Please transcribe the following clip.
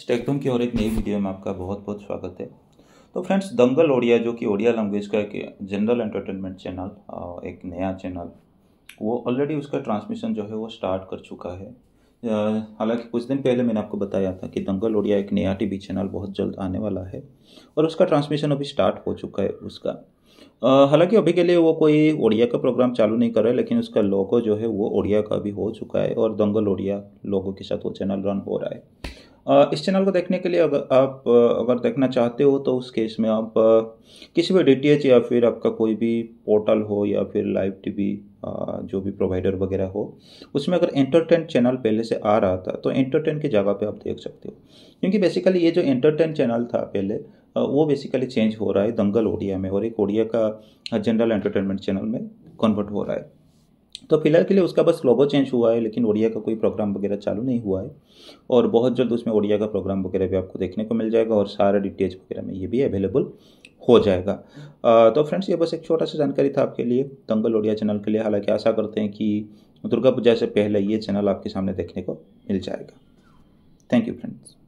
स्टेकथूम की और एक नई वीडियो में आपका बहुत बहुत स्वागत है तो फ्रेंड्स दंगल ओडिया जो कि ओडिया लैंग्वेज का एक जनरल एंटरटेनमेंट चैनल एक नया चैनल वो ऑलरेडी उसका ट्रांसमिशन जो है वो स्टार्ट कर चुका है हालांकि कुछ दिन पहले मैंने आपको बताया था कि दंगल ओडिया एक नया टी चैनल बहुत जल्द आने वाला है और उसका ट्रांसमिशन अभी स्टार्ट हो चुका है उसका हालांकि अभी के लिए वो कोई ओडिया का प्रोग्राम चालू नहीं कर रहा है लेकिन उसका लोगो जो है वो ओडिया का भी हो चुका है और दंगल ओडिया लोगों के साथ वो चैनल रन हो रहा है इस चैनल को देखने के लिए अगर आप अगर देखना चाहते हो तो उस केस में आप किसी भी डी या फिर आपका कोई भी पोर्टल हो या फिर लाइव टीवी जो भी प्रोवाइडर वगैरह हो उसमें अगर एंटरटेन चैनल पहले से आ रहा था तो एंटरटेन की जगह पे आप देख सकते हो क्योंकि बेसिकली ये जो एंटरटेन चैनल था पहले वो बेसिकली चेंज हो रहा है दंगल ओडिया में और एक ओडिया का जनरल एंटरटेनमेंट चैनल में कन्वर्ट हो रहा है तो फिलहाल के लिए उसका बस लोगो चेंज हुआ है लेकिन ओडिया का कोई प्रोग्राम वगैरह चालू नहीं हुआ है और बहुत जल्द उसमें ओडिया का प्रोग्राम वगैरह भी आपको देखने को मिल जाएगा और सारे डी वगैरह में ये भी अवेलेबल हो जाएगा आ, तो फ्रेंड्स ये बस एक छोटा सा जानकारी था आपके लिए दंगल ओडिया चैनल के लिए हालांकि आशा करते हैं कि दुर्गा पूजा से पहले ये चैनल आपके सामने देखने को मिल जाएगा थैंक यू फ्रेंड्स